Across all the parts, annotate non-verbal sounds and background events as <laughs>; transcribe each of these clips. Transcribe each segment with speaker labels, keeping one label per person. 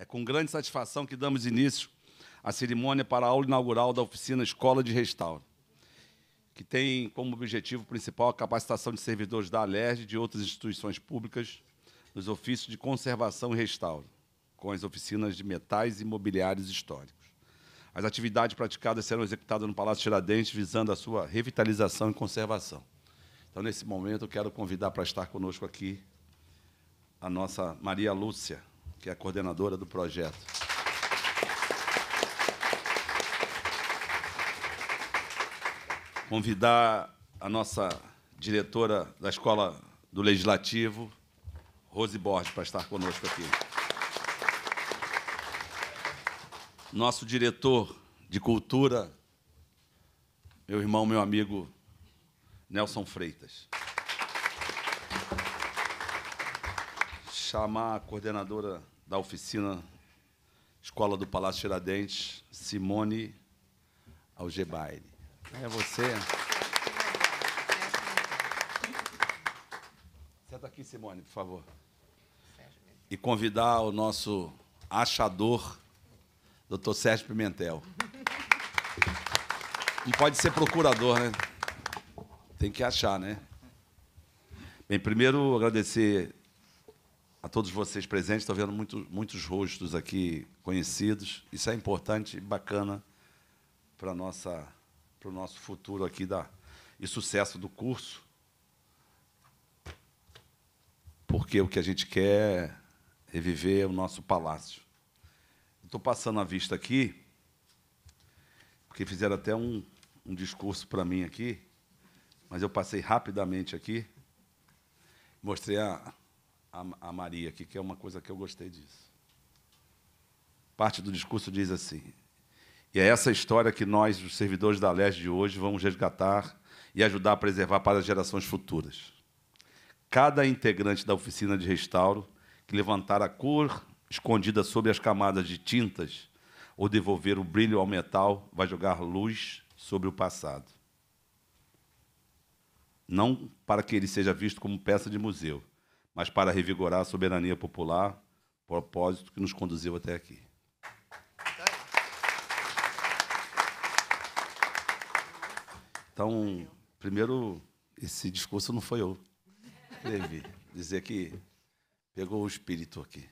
Speaker 1: É com grande satisfação que damos início à cerimônia para a aula inaugural da oficina Escola de Restauro, que tem como objetivo principal a capacitação de servidores da ALERJ e de outras instituições públicas nos ofícios de conservação e restauro, com as oficinas de metais e mobiliários históricos. As atividades praticadas serão executadas no Palácio Tiradentes, visando a sua revitalização e conservação. Então, nesse momento, eu quero convidar para estar conosco aqui a nossa Maria Lúcia, que é a coordenadora do projeto. Convidar a nossa diretora da Escola do Legislativo, Rose Borges, para estar conosco aqui. Nosso diretor de Cultura, meu irmão, meu amigo Nelson Freitas. chamar a coordenadora da oficina Escola do Palácio Tiradentes, Simone Algebaire. É você. Senta aqui, Simone, por favor. E convidar o nosso achador, doutor Sérgio Pimentel. Não pode ser procurador, né? Tem que achar, né? Bem, primeiro agradecer a todos vocês presentes. Estou vendo muito, muitos rostos aqui conhecidos. Isso é importante e bacana para nossa para o nosso futuro aqui da e sucesso do curso. Porque o que a gente quer é reviver o nosso palácio. Estou passando a vista aqui, porque fizeram até um, um discurso para mim aqui, mas eu passei rapidamente aqui, mostrei a, a, a Maria aqui, que é uma coisa que eu gostei disso. Parte do discurso diz assim: e é essa história que nós, os servidores da Leste de hoje, vamos resgatar e ajudar a preservar para as gerações futuras. Cada integrante da oficina de restauro que levantar a cor escondida sob as camadas de tintas ou devolver o brilho ao metal vai jogar luz sobre o passado. Não para que ele seja visto como peça de museu, mas para revigorar a soberania popular, propósito que nos conduziu até aqui. Então, primeiro, esse discurso não foi eu. dizer que pegou o espírito aqui.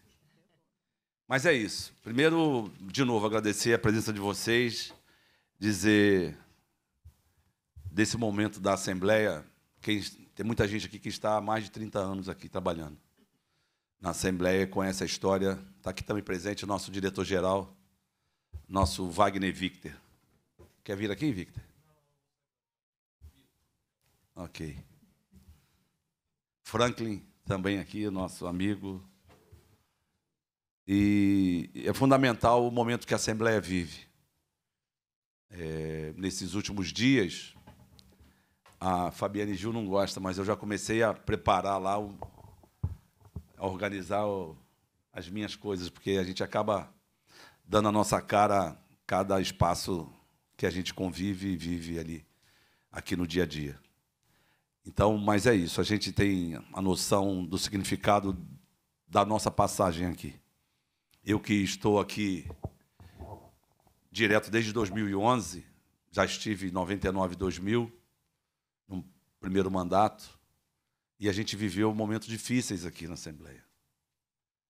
Speaker 1: Mas é isso. Primeiro, de novo, agradecer a presença de vocês, dizer desse momento da Assembleia, quem tem muita gente aqui que está há mais de 30 anos aqui trabalhando na Assembleia, conhece a história. Está aqui também presente o nosso diretor-geral, nosso Wagner Victor. Quer vir aqui, Victor? Ok. Franklin, também aqui, nosso amigo. E é fundamental o momento que a Assembleia vive. É, nesses últimos dias, a Fabiane Gil não gosta, mas eu já comecei a preparar lá, o, a organizar o, as minhas coisas, porque a gente acaba dando a nossa cara cada espaço que a gente convive e vive ali, aqui no dia a dia. Então, mas é isso, a gente tem a noção do significado da nossa passagem aqui. Eu que estou aqui direto desde 2011, já estive em 99, 2000, no primeiro mandato, e a gente viveu momentos difíceis aqui na Assembleia.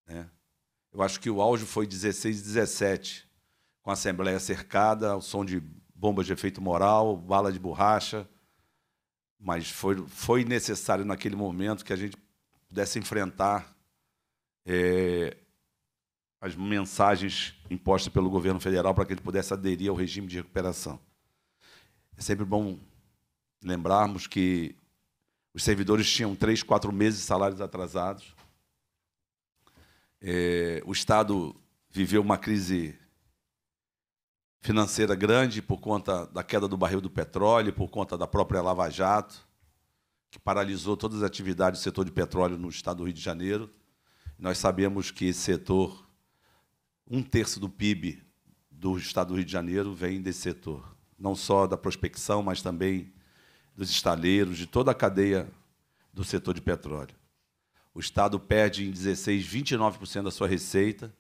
Speaker 1: Né? Eu acho que o auge foi 16 e 17, com a Assembleia cercada, o som de bombas de efeito moral, bala de borracha, mas foi, foi necessário naquele momento que a gente pudesse enfrentar é, as mensagens impostas pelo governo federal para que ele pudesse aderir ao regime de recuperação. É sempre bom lembrarmos que os servidores tinham três, quatro meses de salários atrasados. É, o Estado viveu uma crise financeira grande por conta da queda do barril do petróleo, por conta da própria Lava Jato, que paralisou todas as atividades do setor de petróleo no Estado do Rio de Janeiro. Nós sabemos que esse setor, um terço do PIB do Estado do Rio de Janeiro vem desse setor, não só da prospecção, mas também dos estaleiros, de toda a cadeia do setor de petróleo. O Estado perde em 16, 29% da sua receita,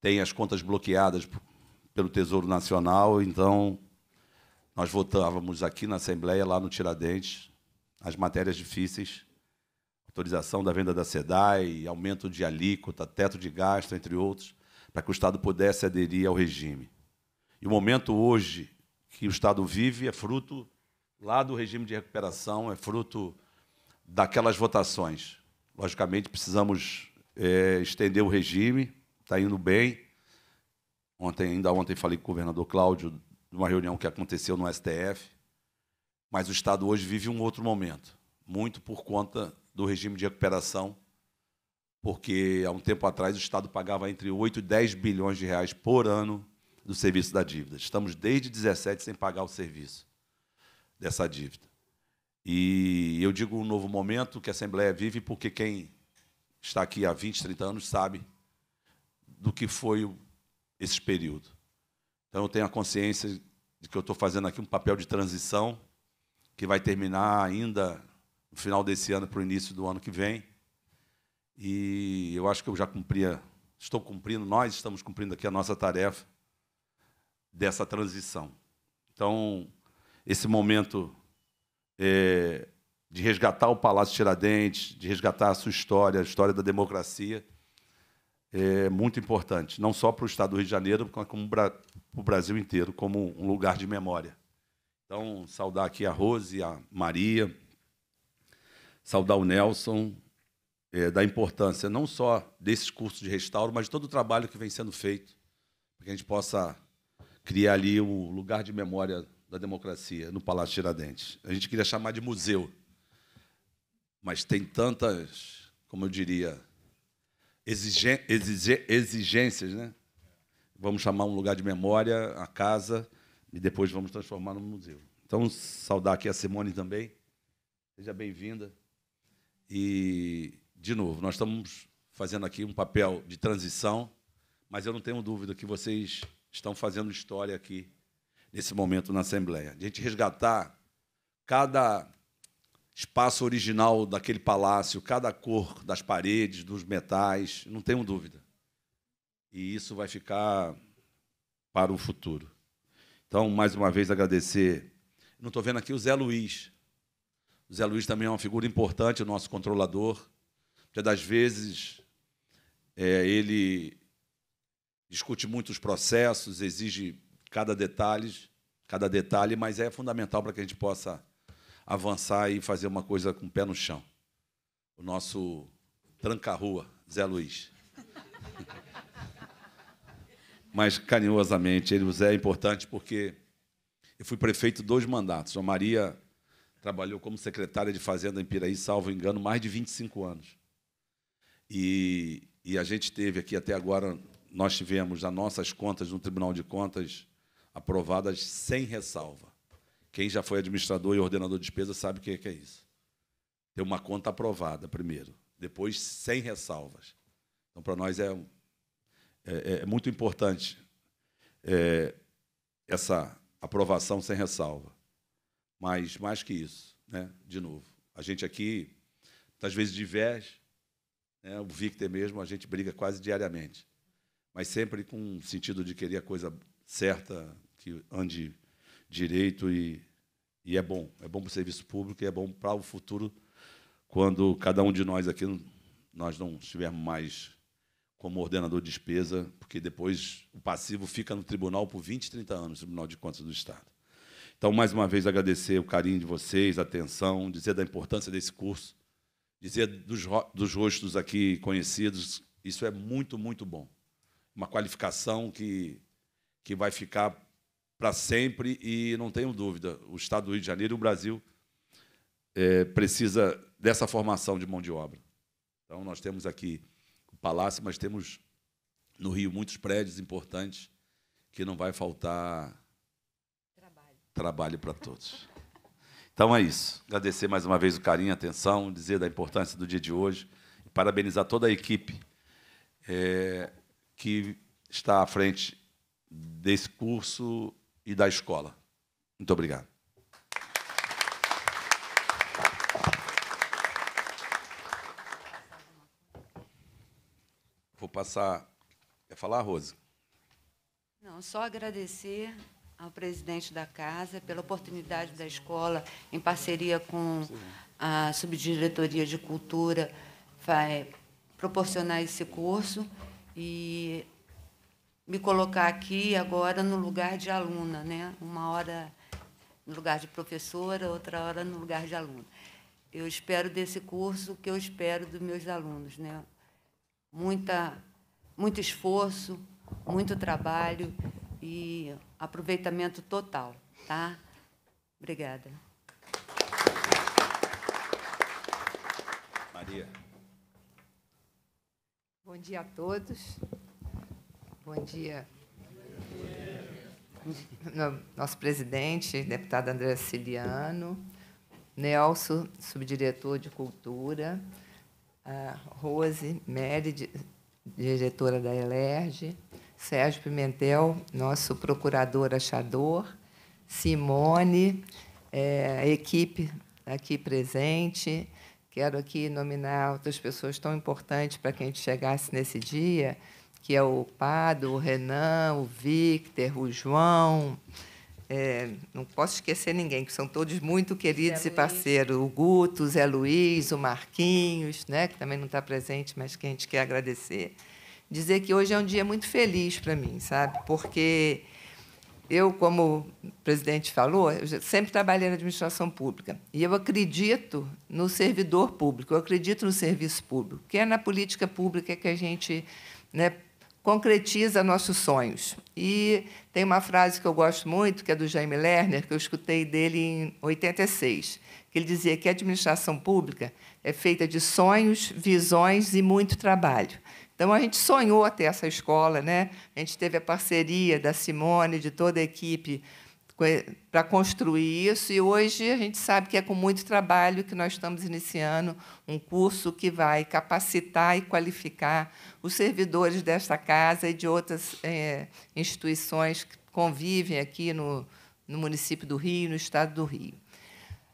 Speaker 1: tem as contas bloqueadas pelo Tesouro Nacional, então nós votávamos aqui na Assembleia, lá no Tiradentes, as matérias difíceis, autorização da venda da SEDAI, aumento de alíquota, teto de gasto, entre outros, para que o Estado pudesse aderir ao regime. E o momento hoje que o Estado vive é fruto lá do regime de recuperação, é fruto daquelas votações. Logicamente, precisamos é, estender o regime, está indo bem. Ontem, ainda ontem falei com o governador Cláudio de uma reunião que aconteceu no STF, mas o Estado hoje vive um outro momento, muito por conta do regime de recuperação, porque há um tempo atrás o Estado pagava entre 8 e 10 bilhões de reais por ano do serviço da dívida. Estamos desde 17 sem pagar o serviço dessa dívida. E eu digo um novo momento que a Assembleia vive, porque quem está aqui há 20, 30 anos sabe do que foi esse período. Então eu tenho a consciência de que eu estou fazendo aqui um papel de transição que vai terminar ainda no final desse ano para o início do ano que vem. E eu acho que eu já cumpria, estou cumprindo, nós estamos cumprindo aqui a nossa tarefa dessa transição. Então, esse momento é, de resgatar o Palácio Tiradentes, de resgatar a sua história, a história da democracia, é muito importante, não só para o Estado do Rio de Janeiro, como para o Brasil inteiro, como um lugar de memória. Então, saudar aqui a Rose, a Maria, saudar o Nelson, é, da importância não só desses cursos de restauro, mas de todo o trabalho que vem sendo feito, para que a gente possa criar ali um lugar de memória da democracia no Palácio Tiradentes. A gente queria chamar de museu, mas tem tantas, como eu diria, exigências, né? Vamos chamar um lugar de memória, a casa, e depois vamos transformar no museu. Então, saudar aqui a Simone também. Seja bem-vinda. E, de novo, nós estamos fazendo aqui um papel de transição, mas eu não tenho dúvida que vocês estão fazendo história aqui nesse momento na Assembleia. De a gente resgatar cada espaço original daquele palácio, cada cor das paredes, dos metais, não tenho dúvida. E isso vai ficar para o futuro. Então, mais uma vez, agradecer. Não estou vendo aqui o Zé Luiz. O Zé Luiz também é uma figura importante, o nosso controlador. Porque, das vezes, é, ele discute muitos processos, exige cada detalhe, cada detalhe, mas é fundamental para que a gente possa avançar e fazer uma coisa com o pé no chão. O nosso tranca-rua, Zé Luiz. <laughs> mas carinhosamente, ele, Zé é importante porque eu fui prefeito dois mandatos. A Maria trabalhou como secretária de Fazenda em Piraí, salvo engano, mais de 25 anos. E, e a gente teve aqui até agora, nós tivemos as nossas contas no Tribunal de Contas aprovadas sem ressalva. Quem já foi administrador e ordenador de despesa sabe o que é, é isso. Ter uma conta aprovada primeiro, depois sem ressalvas. Então, para nós é, é, é, é muito importante é, essa aprovação sem ressalva. Mas, mais que isso, né? de novo, a gente aqui, às vezes, de Né? O Victor mesmo, a gente briga quase diariamente. Mas sempre com o sentido de querer a coisa certa, que ande direito e, e é bom. É bom para o serviço público e é bom para o futuro, quando cada um de nós aqui nós não estivermos mais como ordenador de despesa, porque depois o passivo fica no tribunal por 20, 30 anos, Tribunal de Contas do Estado. Então, mais uma vez, agradecer o carinho de vocês, a atenção, dizer da importância desse curso, dizer dos, dos rostos aqui conhecidos, isso é muito, muito bom. Uma qualificação que que vai ficar para sempre e não tenho dúvida, o Estado do Rio de Janeiro e o Brasil é, precisa dessa formação de mão de obra. Então, nós temos aqui o Palácio, mas temos no Rio muitos prédios importantes que não vai faltar trabalho para todos. Então é isso. Agradecer mais uma vez o carinho, a atenção, dizer da importância do dia de hoje e parabenizar toda a equipe é, que está à frente desse curso e da escola. Muito obrigado. Vou passar. Quer
Speaker 2: falar, Rose? Não, só agradecer ao presidente da casa pela oportunidade da escola, em parceria com a subdiretoria de cultura, vai é, proporcionar esse curso e me colocar aqui agora no lugar de aluna, né? Uma hora no lugar de professora, outra hora no lugar de aluna. Eu espero desse curso o que eu espero dos meus alunos, né? Muita, muito esforço, muito trabalho e aproveitamento total, tá? Obrigada. Maria. Bom dia a todos. Bom dia. Nosso presidente, deputado André Ciliano, Nelson, subdiretor de Cultura, Rose Mery, diretora da Elerge, Sérgio Pimentel, nosso procurador achador, Simone, é, a equipe aqui presente. Quero aqui nominar outras pessoas tão importantes para que a gente chegasse nesse dia que é o Pado, o Renan, o Victor, o João. É, não posso esquecer ninguém, que são todos muito queridos Zé e parceiros. Luiz. O Guto, o Zé Luiz, o Marquinhos, né, que também não está presente, mas que a gente quer agradecer. Dizer que hoje é um dia muito feliz para mim, sabe? Porque eu, como o presidente falou, sempre trabalhei na administração pública. E eu acredito no servidor público, eu acredito no serviço público, que é na política pública que a gente né, concretiza nossos sonhos. E tem uma frase que eu gosto muito, que é do Jaime Lerner, que eu escutei dele em 86, que ele dizia que a administração pública é feita de sonhos, visões e muito trabalho. Então, a gente sonhou até essa escola, né? a gente teve a parceria da Simone, de toda a equipe para construir isso. E hoje a gente sabe que é com muito trabalho que nós estamos iniciando um curso que vai capacitar e qualificar os servidores desta casa e de outras é, instituições que convivem aqui no, no município do Rio, no estado do Rio.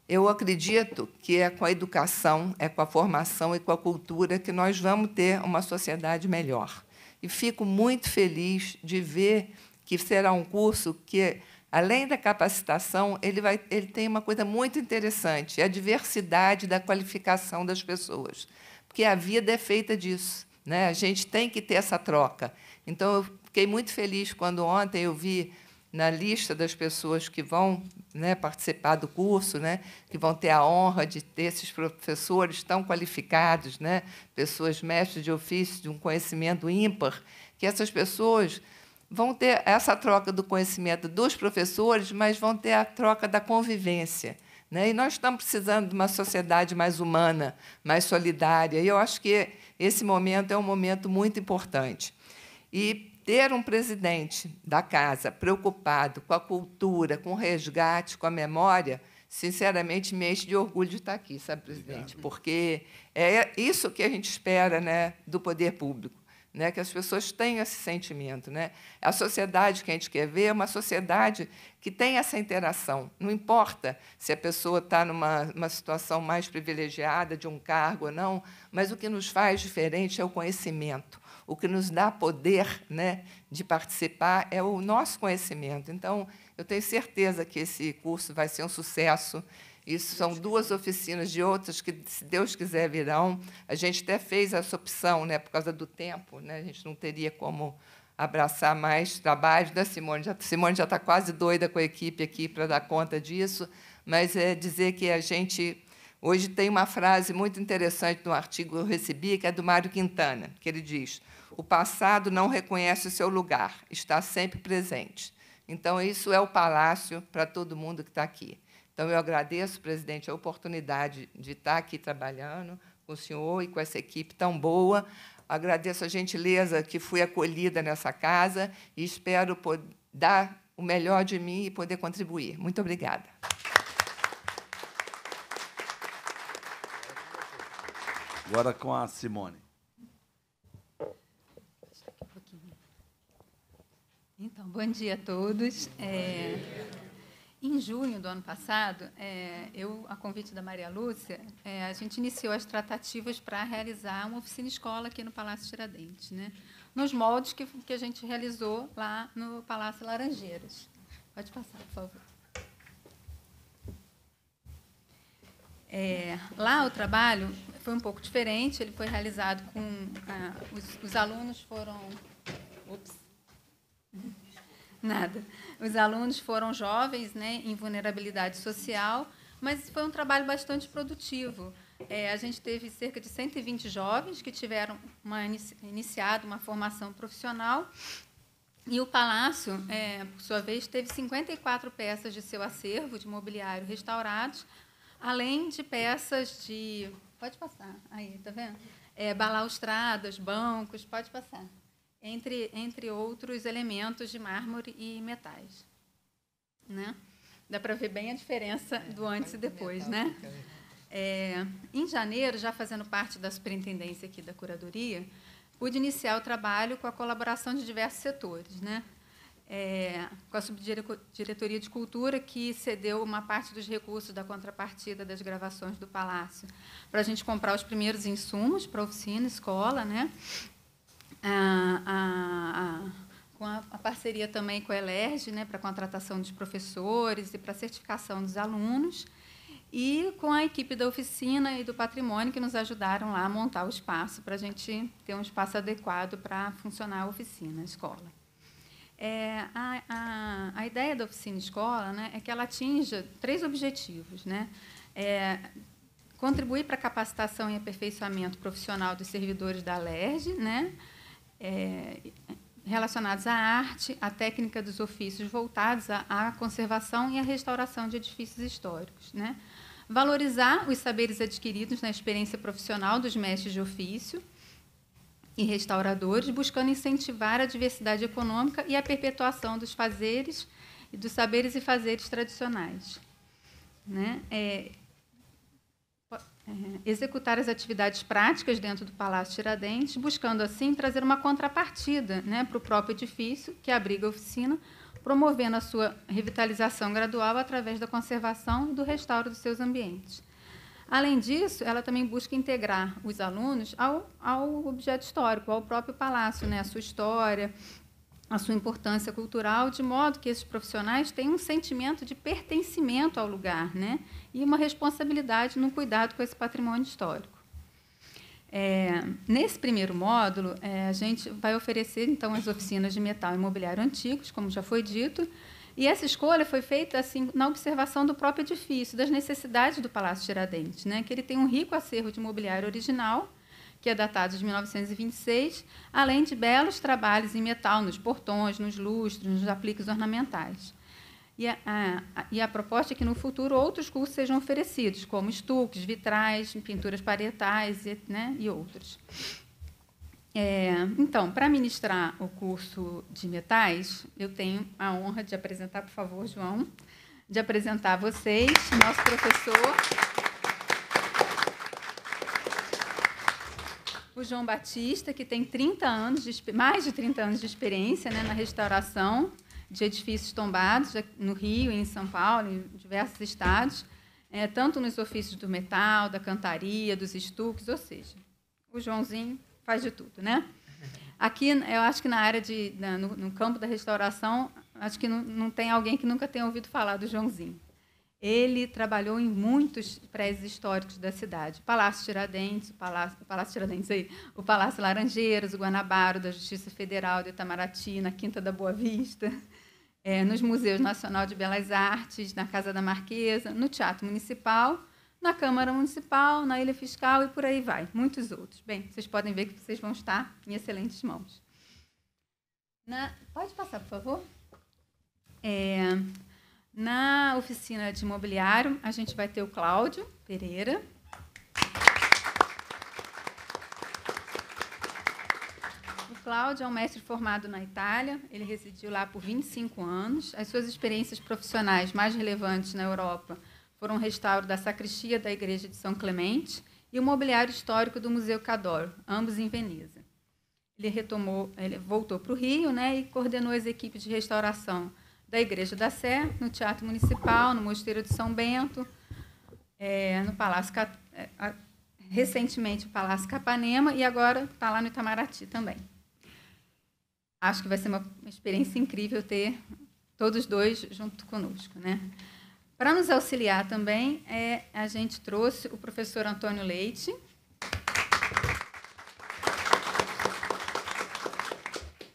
Speaker 2: Eu acredito que é com a educação, é com a formação e com a cultura que nós vamos ter uma sociedade melhor. E fico muito feliz de ver que será um curso que Além da capacitação, ele, vai, ele tem uma coisa muito interessante, é a diversidade da qualificação das pessoas, porque a vida é feita disso. Né? A gente tem que ter essa troca. Então, eu fiquei muito feliz quando ontem eu vi na lista das pessoas que vão né, participar do curso, né, que vão ter a honra de ter esses professores tão qualificados, né, pessoas mestres de ofício de um conhecimento ímpar, que essas pessoas vão ter essa troca do conhecimento dos professores, mas vão ter a troca da convivência. Né? E nós estamos precisando de uma sociedade mais humana, mais solidária, e eu acho que esse momento é um momento muito importante. E ter um presidente da casa preocupado com a cultura, com o resgate, com a memória, sinceramente me enche de orgulho de estar aqui, sabe, presidente? Obrigado. Porque é isso que a gente espera né, do poder público né, que as pessoas tenham esse sentimento. Né? A sociedade que a gente quer ver é uma sociedade que tem essa interação. Não importa se a pessoa está numa situação mais privilegiada, de um cargo ou não, mas o que nos faz diferente é o conhecimento. O que nos dá poder né, de participar é o nosso conhecimento. Então, eu tenho certeza que esse curso vai ser um sucesso isso são duas oficinas de outras que, se Deus quiser, virão. A gente até fez essa opção, né, por causa do tempo, né, a gente não teria como abraçar mais trabalho né, Simone. Já, Simone já está quase doida com a equipe aqui para dar conta disso, mas é dizer que a gente hoje tem uma frase muito interessante no artigo que eu recebi, que é do Mário Quintana, que ele diz: "O passado não reconhece o seu lugar, está sempre presente". Então isso é o palácio para todo mundo que está aqui. Então, eu agradeço, presidente, a oportunidade de estar aqui trabalhando com o senhor e com essa equipe tão boa. Agradeço a gentileza que fui acolhida nessa casa e espero dar o melhor de mim e poder contribuir. Muito obrigada.
Speaker 1: Agora com a Simone.
Speaker 3: Então, bom dia a todos. Bom dia. É... Em junho do ano passado, é, eu, a convite da Maria Lúcia, é, a gente iniciou as tratativas para realizar uma oficina escola aqui no Palácio Tiradentes, né? nos moldes que, que a gente realizou lá no Palácio Laranjeiras. Pode passar, por favor. É, lá o trabalho foi um pouco diferente, ele foi realizado com. Ah, os, os alunos foram. Ups! <laughs> Nada. Os alunos foram jovens, né, em vulnerabilidade social, mas foi um trabalho bastante produtivo. É, a gente teve cerca de 120 jovens que tiveram uma, iniciado uma formação profissional e o Palácio, é, por sua vez, teve 54 peças de seu acervo de mobiliário restaurados, além de peças de. Pode passar, aí, tá vendo? É, balaustradas, bancos, pode passar entre, entre outros elementos de mármore e metais. Né? Dá para ver bem a diferença é, do antes e depois. Né? É, em janeiro, já fazendo parte da superintendência aqui da curadoria, pude iniciar o trabalho com a colaboração de diversos setores. Né? É, com a Subdiretoria de Cultura, que cedeu uma parte dos recursos da contrapartida das gravações do Palácio para a gente comprar os primeiros insumos para oficina, escola, né? a, a, a com a, a, parceria também com a ELERJ, né, para contratação de professores e para certificação dos alunos, e com a equipe da oficina e do patrimônio que nos ajudaram lá a montar o espaço para a gente ter um espaço adequado para funcionar a oficina, a escola. É, a, a, a, ideia da oficina escola né, é que ela atinja três objetivos. Né? É, contribuir para a capacitação e aperfeiçoamento profissional dos servidores da LERJ, né? é, relacionados à arte, à técnica dos ofícios, voltados à, à conservação e à restauração de edifícios históricos. Né? Valorizar os saberes adquiridos na experiência profissional dos mestres de ofício e restauradores, buscando incentivar a diversidade econômica e a perpetuação dos fazeres, dos saberes e fazeres tradicionais. Né? É, é, executar as atividades práticas dentro do Palácio Tiradentes, buscando assim trazer uma contrapartida né, para o próprio edifício que abriga a oficina, promovendo a sua revitalização gradual através da conservação e do restauro dos seus ambientes. Além disso, ela também busca integrar os alunos ao, ao objeto histórico, ao próprio palácio, né, a sua história, a sua importância cultural, de modo que esses profissionais têm um sentimento de pertencimento ao lugar né? e uma responsabilidade no cuidado com esse patrimônio histórico. É, nesse primeiro módulo, é, a gente vai oferecer então as oficinas de metal imobiliário antigos, como já foi dito, e essa escolha foi feita assim na observação do próprio edifício, das necessidades do Palácio Tiradentes, né? que ele tem um rico acervo de imobiliário original que é datado de 1926, além de belos trabalhos em metal nos portões, nos lustros, nos apliques ornamentais. E a, a, e a, proposta é que no futuro outros cursos sejam oferecidos, como estuques, vitrais, pinturas parietais e, né, e outros. É, então, para ministrar o curso de metais, eu tenho a honra de apresentar, por favor, João, de apresentar a vocês, nosso professor. o João Batista, que tem 30 anos de, mais de 30 anos de experiência né, na restauração de edifícios tombados no Rio, em São Paulo, em diversos estados, é, tanto nos ofícios do metal, da cantaria, dos estuques, ou seja, o Joãozinho faz de tudo, né? Aqui, eu acho que na área de, na, no, no, campo da restauração, acho que não, não tem alguém que nunca tenha ouvido falar do Joãozinho. Ele trabalhou em muitos prédios históricos da cidade. Palácio Tiradentes, o Palácio, o Palácio Tiradentes aí, o Palácio Laranjeiras, o Guanabara, da Justiça Federal de Itamaraty, na Quinta da Boa Vista, é, nos Museus Nacional de Belas Artes, na Casa da Marquesa, no Teatro Municipal, na Câmara Municipal, na Ilha Fiscal e por aí vai, muitos outros. Bem, vocês podem ver que vocês vão estar em excelentes mãos. Na... Pode passar, por favor. É, na oficina de imobiliário, a gente vai ter o Cláudio Pereira. O Cláudio é um mestre formado na Itália, ele residiu lá por 25 anos. As suas experiências profissionais mais relevantes na Europa foram o restauro da sacristia da Igreja de São Clemente e o mobiliário histórico do Museu Cador, ambos em Veneza. Ele retomou, ele voltou para o Rio, né, e coordenou as equipes de restauração da Igreja da Sé, no Teatro Municipal, no Mosteiro de São Bento, é, no Palácio é, recentemente o Palácio Capanema e agora está lá no Itamaraty também. Acho que vai ser uma experiência incrível ter todos dois junto conosco, né? Para nos auxiliar também, é, a gente trouxe o professor Antônio Leite,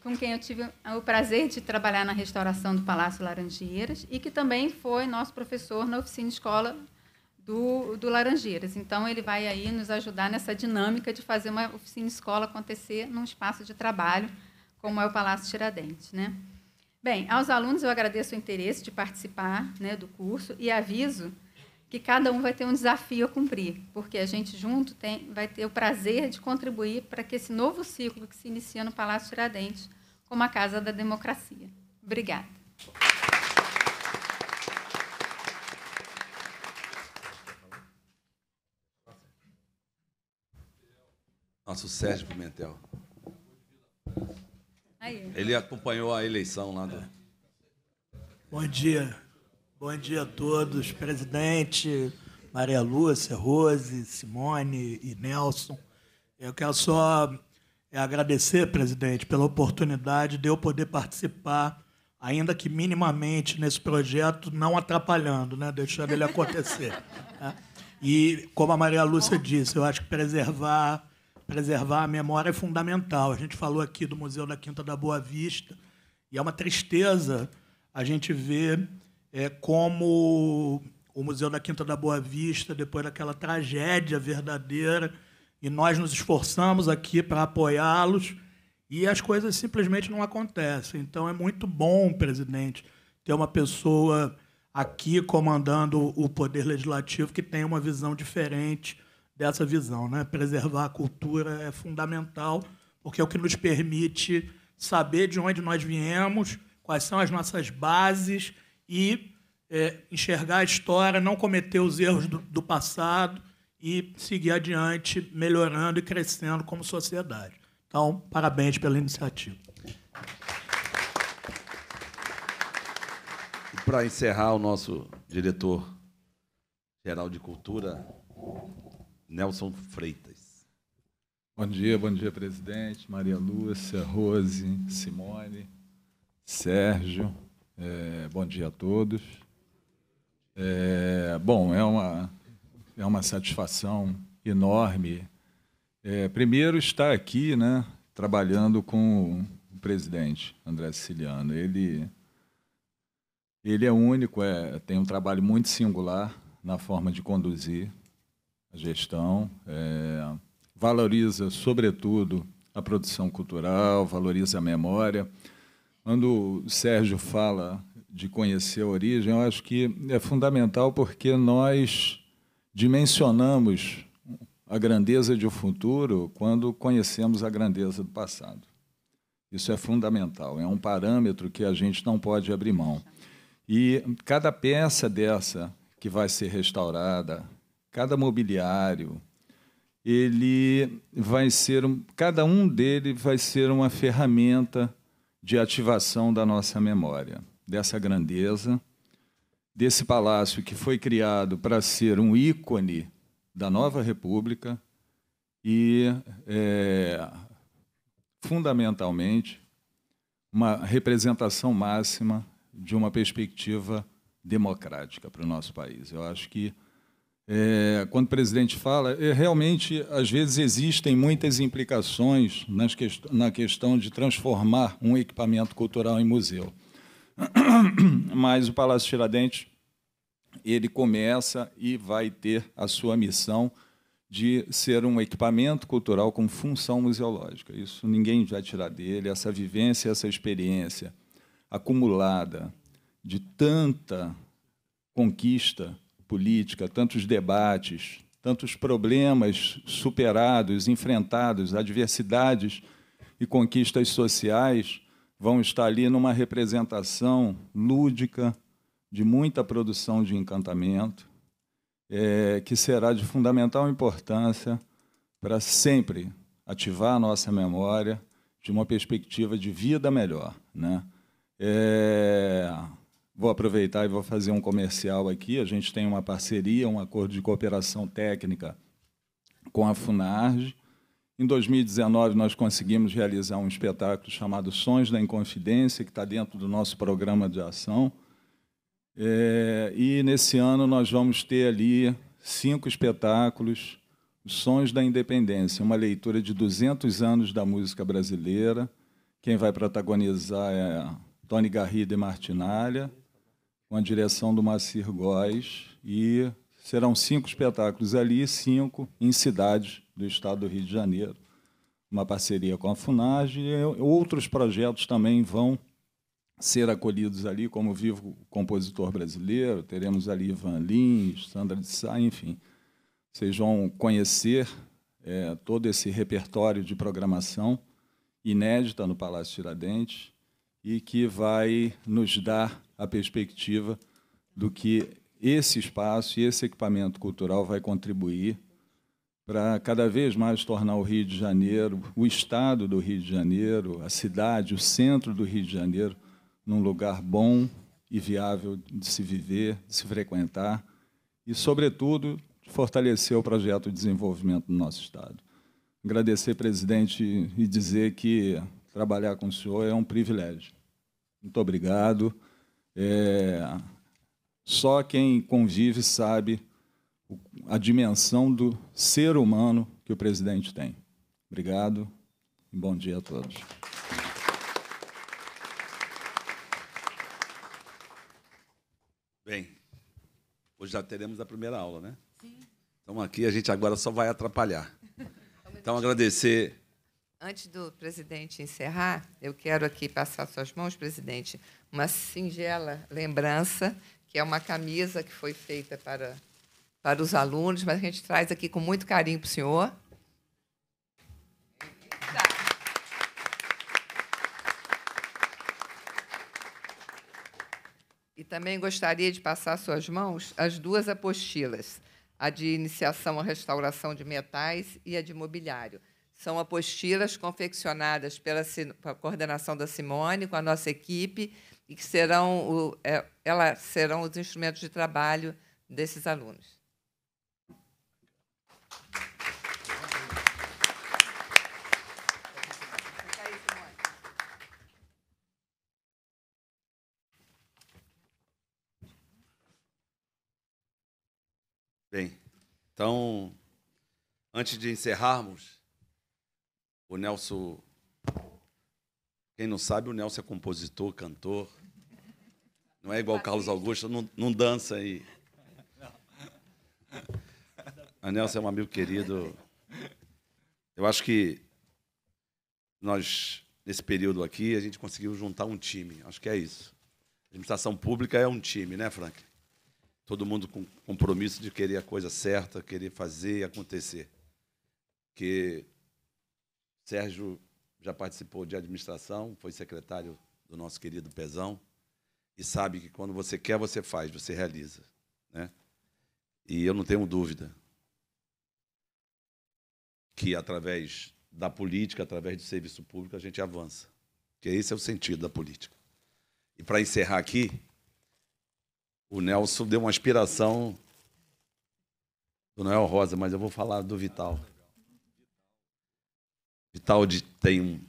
Speaker 3: com quem eu tive o prazer de trabalhar na restauração do Palácio Laranjeiras e que também foi nosso professor na oficina escola do, do Laranjeiras. Então, ele vai aí nos ajudar nessa dinâmica de fazer uma oficina escola acontecer num espaço de trabalho, como é o Palácio Tiradentes. Né? Bem, aos alunos eu agradeço o interesse de participar né, do curso e aviso que cada um vai ter um desafio a cumprir, porque a gente junto tem, vai ter o prazer de contribuir para que esse novo ciclo que se inicia no Palácio Tiradentes, como a Casa da Democracia. Obrigada.
Speaker 1: Nosso Sérgio Pimentel. Aí. Ele acompanhou a eleição lá do. É.
Speaker 4: Bom dia. Bom dia a todos, presidente, Maria Lúcia, Rose, Simone e Nelson. Eu quero só é, agradecer, presidente, pela oportunidade de eu poder participar, ainda que minimamente, nesse projeto, não atrapalhando, né? deixando ele acontecer. <laughs> Né. E, como a Maria Lúcia disse, eu acho que preservar, preservar a memória é fundamental. A gente falou aqui do Museu da Quinta da Boa Vista, e é uma tristeza a gente ver é, como o Museu da Quinta da Boa Vista, depois daquela tragédia verdadeira, e nós nos esforçamos aqui para apoiá-los, e as coisas simplesmente não acontecem. Então é muito bom, presidente, ter uma pessoa aqui comandando o poder legislativo que tem uma visão diferente dessa visão, né? Preservar a cultura é fundamental, porque é o que nos permite saber de onde nós viemos, quais são as nossas bases e é, enxergar a história, não cometer os erros do, do passado e seguir adiante, melhorando e crescendo como sociedade. Então, parabéns pela iniciativa.
Speaker 1: Para encerrar, o nosso
Speaker 5: diretor-geral de Cultura, Nelson Freitas. Bom dia, bom dia, presidente, Maria Lúcia, Rose, Simone, Sérgio, é, bom dia a todos. É, bom, é uma, é uma satisfação enorme. É, primeiro, estar aqui né, trabalhando com o presidente André Siciliano. Ele, ele é único, é, tem um trabalho muito singular na forma de conduzir a gestão, é, valoriza, sobretudo, a produção cultural, valoriza a memória quando o Sérgio fala de conhecer a origem, eu acho que é fundamental porque nós dimensionamos a grandeza de um futuro quando conhecemos a grandeza do passado. Isso é fundamental, é um parâmetro que a gente não pode abrir mão. E cada peça dessa que vai ser restaurada, cada mobiliário, ele vai ser cada um dele vai ser uma ferramenta de ativação da nossa memória, dessa grandeza, desse palácio que foi criado para ser um ícone da nova República e, é, fundamentalmente, uma representação máxima de uma perspectiva democrática para o nosso país. Eu acho que é, quando o presidente fala, é, realmente, às vezes, existem muitas implicações nas que, na questão de transformar um equipamento cultural em museu. <coughs> Mas o Palácio Tiradentes, ele começa e vai ter a sua missão de ser um equipamento cultural com função museológica. Isso ninguém vai tirar dele, essa vivência, essa experiência acumulada de tanta conquista política, tantos debates, tantos problemas superados, enfrentados, adversidades e conquistas sociais vão estar ali numa representação lúdica de muita produção de encantamento, é, que será de fundamental importância para sempre ativar a nossa memória de uma perspectiva de vida melhor. Né? É, Vou aproveitar e vou fazer um comercial aqui. A gente tem uma parceria, um acordo de cooperação técnica com a Funarge. Em 2019, nós conseguimos realizar um espetáculo chamado Sons da Inconfidência, que está dentro do nosso programa de ação. É, e nesse ano nós vamos ter ali cinco espetáculos, Sons da Independência, uma leitura de 200 anos da música brasileira. Quem vai protagonizar é Tony Garrido e Martinalha com a direção do Macir Góes, e serão cinco espetáculos ali, cinco em cidades do estado do Rio de Janeiro. Uma parceria com a FUNAG e outros projetos também vão ser acolhidos ali, como vivo compositor brasileiro, teremos ali Ivan Lins, Sandra de Sá, enfim. Vocês vão conhecer é, todo esse repertório de programação inédita no Palácio Tiradentes e que vai nos dar a perspectiva do que esse espaço e esse equipamento cultural vai contribuir para cada vez mais tornar o Rio de Janeiro, o estado do Rio de Janeiro, a cidade, o centro do Rio de Janeiro, num lugar bom e viável de se viver, de se frequentar e, sobretudo, fortalecer o projeto de desenvolvimento do nosso estado. Agradecer, presidente, e dizer que trabalhar com o senhor é um privilégio. Muito obrigado. É, só quem convive sabe a dimensão do ser humano que o presidente tem. Obrigado e bom dia a todos.
Speaker 1: Bem, hoje já teremos a primeira aula, né? Sim. Então aqui a gente agora só vai atrapalhar. <laughs> Então agradecer
Speaker 2: Antes do presidente encerrar, eu quero aqui passar suas mãos, presidente, uma singela lembrança, que é uma camisa que foi feita para, para os alunos, mas a gente traz aqui com muito carinho para o senhor. E também gostaria de passar suas mãos as duas apostilas, a de iniciação à restauração de metais e a de mobiliário. São apostilas confeccionadas pela, pela coordenação da Simone, com a nossa equipe, e que serão, o, é, ela, serão os instrumentos de trabalho desses alunos.
Speaker 1: Bem, então, antes de encerrarmos, o Nelson, quem não sabe, o Nelson é compositor, cantor. Não é igual o Carlos Augusto, não, não dança aí. O Nelson é um amigo querido. Eu acho que nós, nesse período aqui, a gente conseguiu juntar um time. Acho que é isso. A administração pública é um time, né, Frank? Todo mundo com compromisso de querer a coisa certa, querer fazer e acontecer. Que Sérgio já participou de administração, foi secretário do nosso querido Pezão, e sabe que quando você quer, você faz, você realiza. Né? E eu não tenho dúvida que, através da política, através do serviço público, a gente avança. Que esse é o sentido da política. E para encerrar aqui, o Nelson deu uma inspiração do Noel Rosa, mas eu vou falar do Vital de tal de tem um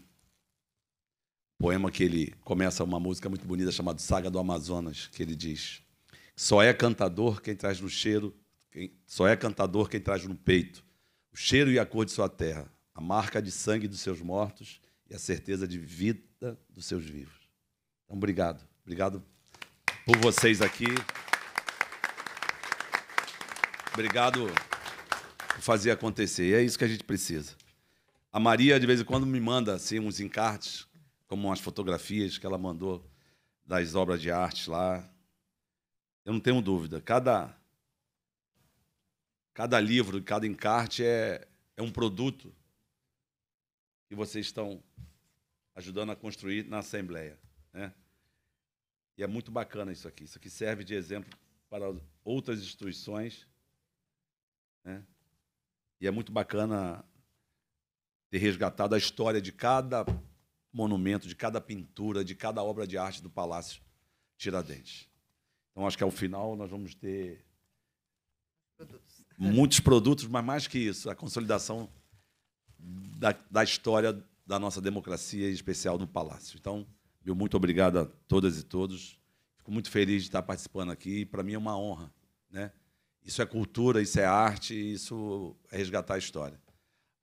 Speaker 1: poema que ele começa uma música muito bonita chamada Saga do Amazonas, que ele diz: Só é cantador quem traz no cheiro, quem, só é cantador quem traz no peito o cheiro e a cor de sua terra, a marca de sangue dos seus mortos e a certeza de vida dos seus vivos. Então, obrigado. Obrigado por vocês aqui. Obrigado por fazer acontecer. E é isso que a gente precisa. A Maria, de vez em quando, me manda assim, uns encartes, como umas fotografias que ela mandou das obras de arte lá. Eu não tenho dúvida. Cada, cada livro, cada encarte é, é um produto que vocês estão ajudando a construir na Assembleia. Né? E é muito bacana isso aqui. Isso aqui serve de exemplo para outras instituições. Né? E é muito bacana ter resgatado a história de cada monumento, de cada pintura, de cada obra de arte do Palácio Tiradentes. Então, acho que ao final nós vamos ter produtos. muitos produtos, mas mais que isso, a consolidação da, da história da nossa democracia, em especial no Palácio. Então, meu muito obrigado a todas e todos. Fico muito feliz de estar participando aqui. Para mim é uma honra. Né? Isso é cultura, isso é arte, isso é resgatar a história.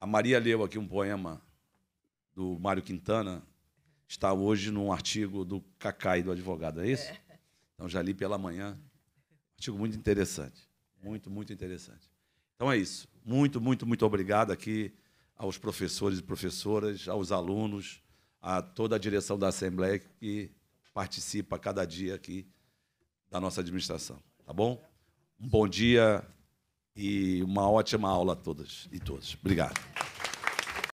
Speaker 1: A Maria leu aqui um poema do Mário Quintana, está hoje num artigo do Cacai, do advogado, é isso? É. Então já li pela manhã. Artigo muito interessante. Muito, muito interessante. Então é isso. Muito, muito, muito obrigado aqui aos professores e professoras, aos alunos, a toda a direção da Assembleia que participa cada dia aqui da nossa administração. Tá bom? Um bom dia e uma ótima aula a todas e todos. Obrigado.